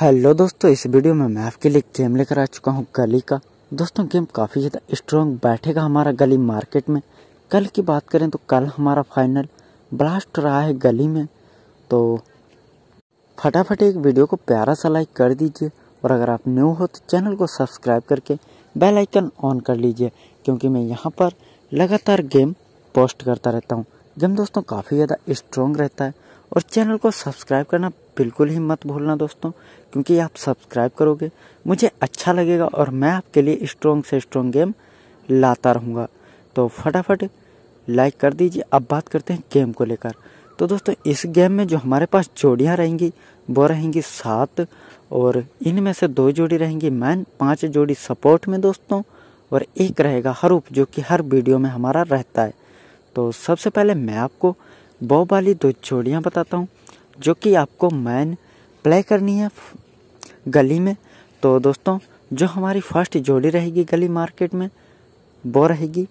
hello दोस्तों इस video में मैं आपके लिए गेम लेकर आ चुका हूँ गली का दोस्तों गेम काफ़ी ज़्यादा स्ट्रॉन्ग बैठेगा हमारा गली मार्केट में कल की बात करें तो कल हमारा फाइनल ब्लास्ट रहा है गली में तो फटाफट एक वीडियो को प्यारा सा लाइक कर दीजिए और अगर आप न्यू हो तो चैनल को सब्सक्राइब करके बेलाइकन ऑन कर लीजिए क्योंकि मैं यहाँ पर लगातार गेम पोस्ट करता रहता हूँ गेम दोस्तों काफ़ी ज़्यादा स्ट्रॉन्ग रहता है और चैनल को सब्सक्राइब करना बिल्कुल ही मत भूलना दोस्तों क्योंकि आप सब्सक्राइब करोगे मुझे अच्छा लगेगा और मैं आपके लिए स्ट्रॉन्ग से स्ट्रॉन्ग गेम लाता रहूँगा तो फटाफट लाइक कर दीजिए अब बात करते हैं गेम को लेकर तो दोस्तों इस गेम में जो हमारे पास जोड़ियाँ रहेंगी वो रहेंगी सात और इनमें से दो जोड़ी रहेंगी मैन पांच जोड़ी सपोर्ट में दोस्तों और एक रहेगा हरूप जो कि हर वीडियो में हमारा रहता है तो सबसे पहले मैं आपको बॉब वाली दो जोड़ियाँ बताता हूँ जो कि आपको मैन प्ले करनी है गली में तो दोस्तों जो हमारी फर्स्ट जोड़ी रहेगी गली मार्केट में वो रहेगी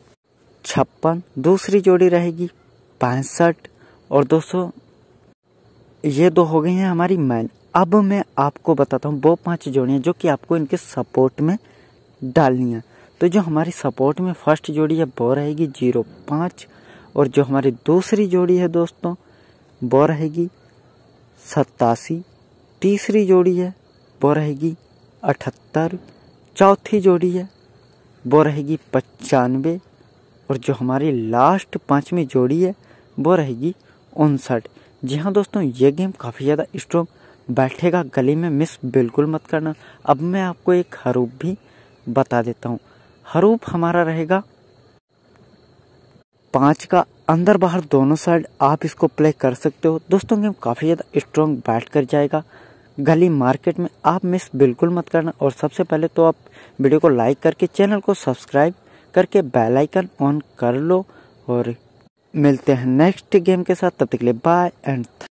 छप्पन दूसरी जोड़ी रहेगी पैंसठ और दोस्तों ये दो हो गई हैं हमारी मैन अब मैं आपको बताता हूँ वो पांच जोड़ियाँ जो कि आपको इनके सपोर्ट में डालनी है तो जो हमारी सपोर्ट में फर्स्ट जोड़ी है वो रहेगी जीरो पाँच और जो हमारी दूसरी जोड़ी है दोस्तों वो रहेगी सतासी तीसरी जोड़ी है वो रहेगी अठहत्तर चौथी जोड़ी है वो रहेगी पचानवे और जो हमारी लास्ट पाँचवीं जोड़ी है वो रहेगी उनसठ जी हाँ दोस्तों ये गेम काफ़ी ज़्यादा स्ट्रॉन्ग बैठेगा गली में मिस बिल्कुल मत करना अब मैं आपको एक हरूप भी बता देता हूँ हरूप हमारा रहेगा पाँच का अंदर बाहर दोनों साइड आप इसको प्ले कर सकते हो दोस्तों गेम काफ़ी ज़्यादा स्ट्रॉन्ग बैट कर जाएगा गली मार्केट में आप मिस बिल्कुल मत करना और सबसे पहले तो आप वीडियो को लाइक करके चैनल को सब्सक्राइब करके बेल आइकन ऑन कर लो और मिलते हैं नेक्स्ट गेम के साथ तब तक के लिए बाय एंड